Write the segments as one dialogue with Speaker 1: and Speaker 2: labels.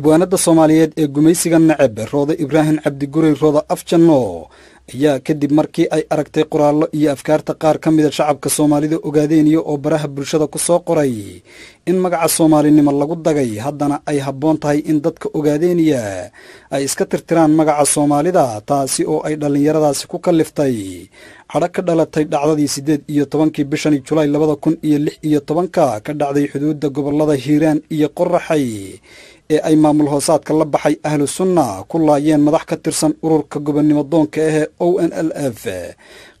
Speaker 1: abwaanadda soomaaliyeed ee gumaysiga neceb roode ibraahim cabdiguray rooda afjannoo ayaa kadib markii ay aragtay qoraallo iyo afkaarta qaar ka mida ah shacabka soomaalida ogaadeeniyo oo baraha bulshada ku soo qoray in magaca soomaalinimo lagu dagay haddana ay habboon tahay in dadka ogaadeeniya ay iska tirtiraan magaca soomaalida taasi oo ay dhallinyaradaasi ku kalliftay cadho ka dhalatay dhacdadii siddeed iyo tobankii bishani julaay labada kun iyo lix iyo tobanka ka dhacday xuduudda gobollada hiiraan iyo qorraxay ee ay maamul hoosaadka la baxay ahlu sunna ku laayeen madax ka tirsan ururka gobonnimo doonka ahee o n l f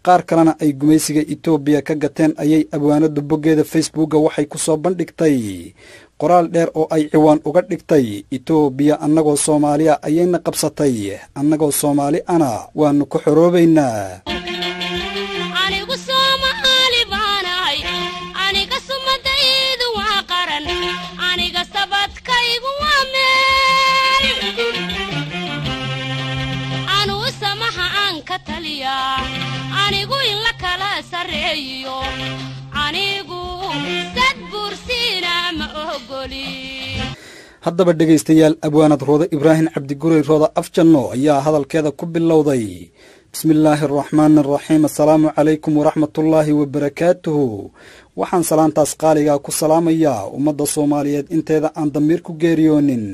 Speaker 1: qaar kalena ay gumaysiga etoobiya ka gateen ayay abwaanadda boggeeda facebooka waxay ku soo bandhigtay qoraal dheer oo ay ciwaan uga dhigtay etoobiya annagoo soomaaliya ayayna qabsatay annagoo soomaali ana waannu ka xoroobaynaa iyo anigu dad buursiina ma ogoli haddaba dhegaystayaal abwaanad rooda ibraahim cabdiguray rooda afjanno ayaa hadalkeeda ku bilowday bismillaahi araxmaan araxiim assalaamu calaykum waraxmatullaahi wabarakaatuhu waxaan salaantaas qaaligaa ku salaamayaa ummadda soomaaliyeed inteeda aan damiir ku geeriyoonin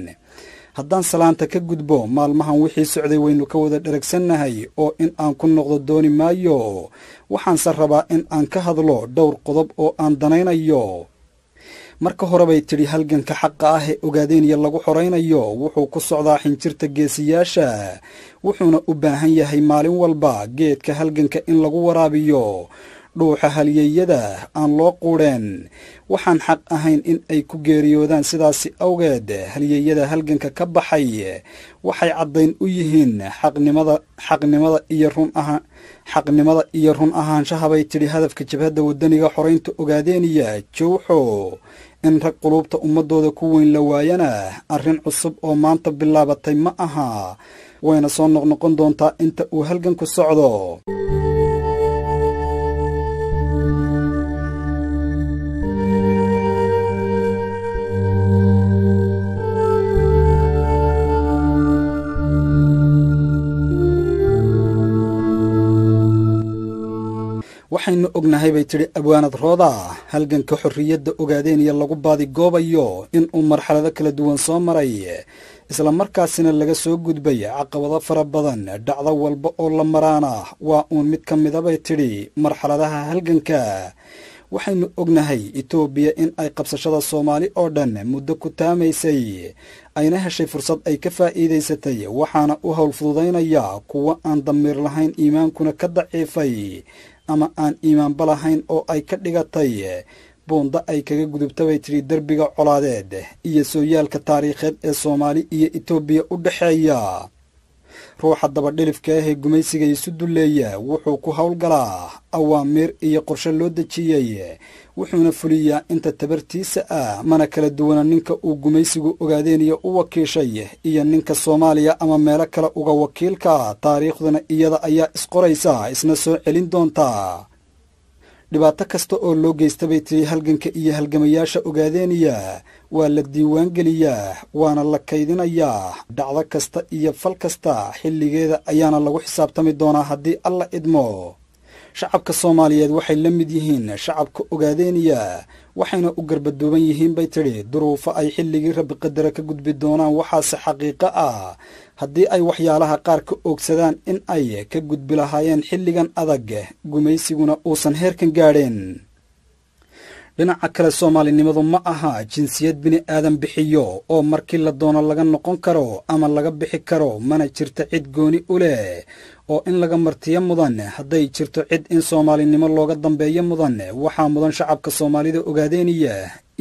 Speaker 1: haddaan salaanta ka gudbo maalmahan wixii socday waynu ka wada dheragsannahay oo in aan ku noqdo dooni maayo waxaanse rabaa in aan ka hadlo dhowr qodob oo aan danaynayo marka hore bay tidhi halganka xaqa ah ee ogaadeenya lagu xoraynayo wuxuu ku socdaa xinjirta geesiyaasha wuxuuna u baahan yahay maalin walba geedka halganka in lagu waraabiyo dhuuxa halyeeyada aan loo quudheen waxaan xaq ahayn in ay ku geeriyoodaan sidaasi awgeed halyeeyada halganka ka baxay waxay caddayn u yihiin xaqnimada xaqnimada iyo run aha xaqnimada iyo run ahaanshahabay tidhi hadafka jabhadda wadaniga xoraynta ogaadeeniya jowxo in rag quluubta ummaddooda ku weyn la waayana arrin cusub oo maanta bilaabatay ma aha wayna soo noqnoqon doontaa inta uu halganku socdo waxaynu ognahay bay tidhi abwaanad rooda halganka xorriyadda ogaadeen iyo lagu baadigoobayo inuu marxalado kala duwan soo maray isla markaasina laga soo gudbay caqabado fara badan dhacdo walba oo la maraana waa uun mid ka mida bay tidhi marxaladaha halganka waxaynu ognahay etoobiya in ay qabsashada soomaali oo dhan muddo ku taamaysay ayna heshay fursad ay ka faa'iidaysatay waxaana u howl fududaynaya kuwo aan damiir lahayn iimaankuna ka daciifay ama aan iimaanba lahayn oo ay ka dhigatay buunda ay kaga gudubta bay tidhi derbiga colaadeed iyo sooyaalka taariikheed ee soomaali iyo etoobiya u dhexeeya ruuxa dabadhilifka ah ee gumaysiga isu dulleeya wuxuu ku howlgalaa awaamiir iyo qorshe loo dejiyey wuxuuna fuliyaa inta tabartiisa ah mana kala duwana ninka uu gumaysigu ogaadeen iyo u wakiishay iyo ninka soomaaliya ama meelo kale uga wakiilka taariikhduna iyada ayaa isqoraysa isna soo celin doontaa dhibaato kasta oo loo geystabay tiri halganka iyo halgamayaasha ogaadeeniya waa la diiwaangeliyaa waana la kaydinayaa dhacdo kasta iyo fal kasta xilligeeda ayaana lagu xisaabtami doonaa haddii alla idmo shacabka soomaaliyeed waxay la mid yihiin shacabka ogaadeynaya waxayna u garbaduuban yihiin bay tidhi duruufo ay xilligii rabiqadara ka gudbi doonaan waxaase xaqiiqo ah haddii ay waxyaalaha qaar ka oogsadaan in ay ka gudbi lahaayeen xilligan adag gumaysiguna uusan heerkan gaadheen dhinaca kale soomaalinimadu ma aha jinsiyad bini'aadan bixiyo oo markii la doono laga noqon karo ama laga bixi karo mana jirta cid gooni u leh oo in laga martiyo mudan hadday jirto cid in soomaalinimo looga dambeeyo mudan waxaa mudan shacabka soomaalida ogaadeenaya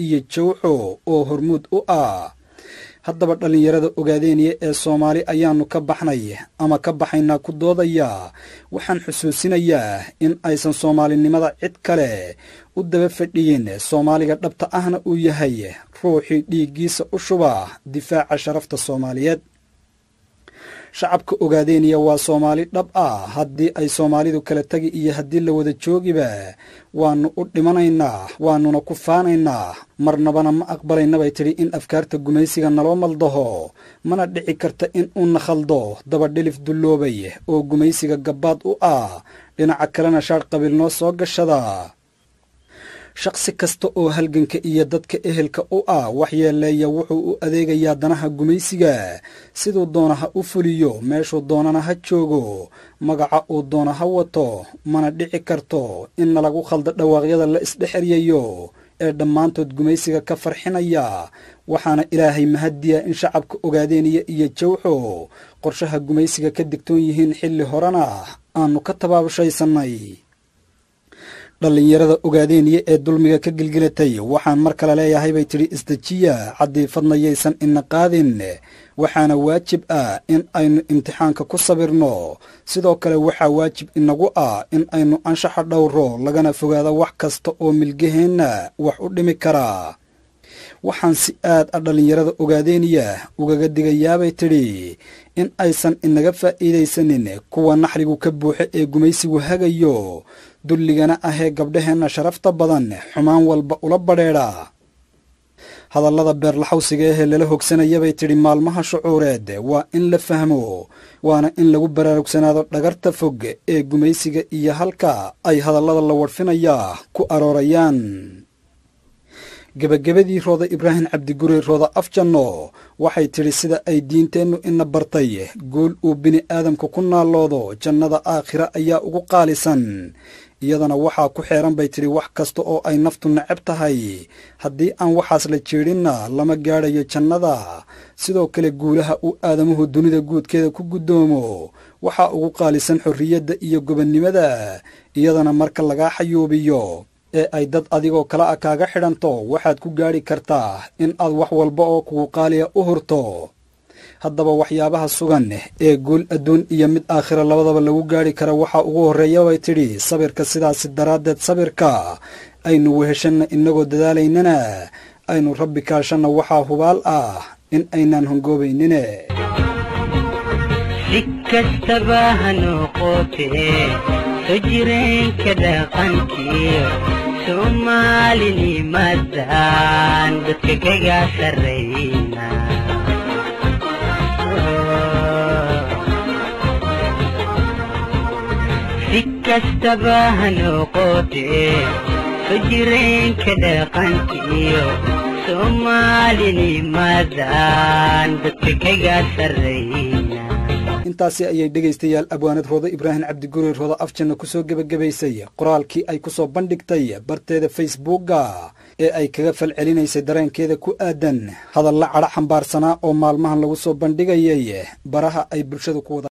Speaker 1: iyo jawxo oo hormuud u ah haddaba dhallinyarada ogaadeeniya ee soomaali ayaannu ka baxnay ama ka baxaynaa ku doodayaa waxaan xusuusinayaa in aysan soomaalinimada cid kale u daba fadhiyin soomaaliga dhabta ahna uu yahay ruuxii dhiiggiisa u shubaa difaaca sharafta soomaaliyeed shacabka ogaadeeniya waa soomaali dhab ah haddii ay soomaalidu kala tegi iyo haddii la wada joogiba waannu u dhimanaynaa waannuna ku faanaynaa marnabana ma aqbalaynabay tidhi in afkaarta gumaysiga naloo maldaho mana dhici karta in uu khaldo dabadhilif dulloobay oo gumaysiga gabbaad u ah dhinaca kalena shaadh qabiilnoo soo gashadaa shaqsi kasta oo halganka iyo dadka ehelka u ah waxyeeleeya wuxuu u adeegayaa danaha gumaysiga siduu doona ha u fuliyo meeshuu doonana ha joogo magaca uu doona ha wato mana dhici karto in lagu khaldo dhawaaqyada la isdhexeryayo ee dhammaantood gumaysiga ka farxinaya waxaana ilaahay mahadiya in shacabka ogaadeeniya iyo jawxo qorshaha gumaysiga ka digtoon yihiin xilli horena aannu ka tabaabashaysannay dhallinyarada ogaadeeniya ee dulmiga ka gilgilatay waxaan mar kale leeyahay bay tidhi isdejiya caddiifadna yaysan ina qaadin waxaana waajib ah in aynu imtixaanka ku sabirno sidoo kale waxaa waajib inagu ah in aynu anshaxa dhowro lagana fogaado wax kasta oo milgeheenna wax u dhimi kara waxaan si aad a ah dhallinyarada ogaadeeniya ugaga digayaabay tidhi in aysan inaga faa'iidaysanin kuwa naxrigu ka buuxa ee gumaysigu hagayo dulligana ahee gabdhaheenna sharafta badan xumaan walba ula badheedha hadallada beerlaxawsiga ehee lala hogsanayabay tidhi maalmaha shucuureed waa in la fahmo waana in lagu baraarugsanaado dhagarta fog ee gumaysiga iyo halka ay hadallada la warfinaya ku aroorayaan gebagabadii rooda ibraahim cabdiguri rooda afjanno waxay tidhi sida ay diinteennu ina bartay guul uu bini aadamka ku naalloodo jannada aakhira ayaa ugu qaalisan iyadana waxaa ku xeeran bay tidhi wax kasta oo ay naftu necab tahay haddii aan waxaas la jeedhinna lama gaadhayo jannada sidoo kale guulaha uu aadamuhu dunida guudkeeda ku guddoomo waxaa ugu qaalisan xorriyadda iyo gobonnimada iyadana marka lagaa xayuubiyo ee ay dad adigoo kale a ah kaaga xidhanto waxaad ku gaadhi kartaa in aad wax walba oo kugu qaaliya u hurto haddaba waxyaabaha sugan leh ee guul adduun iyo mid aakhira labadaba lagu gaari kara waxaa ugu horreeya bay tidhi sabirka sidaasi daraaddeed sabirka aynu weheshanna innagoo dadaalaynana aynu rabbi kaashanna waxaa hubaal ah in aynaan hongoobaynine si kastaba hanooqootee soo jireenka dhaqanka iyo soomaalinimadan dadka kaga sarreeya intaasi ayay dhegaystayaal abwaanad roodo ibraahim cabdiguri roodo afjana kusoo soo gebagabaysay qoraalkii ay ku soo bandhigtay barteeda facebooka ee ay kaga falcelinaysay dareenkeeda ku aadan hadalla cadho xambaarsanaa oo maalmahan lagu soo bandhigayay baraha ay bulshada ku wada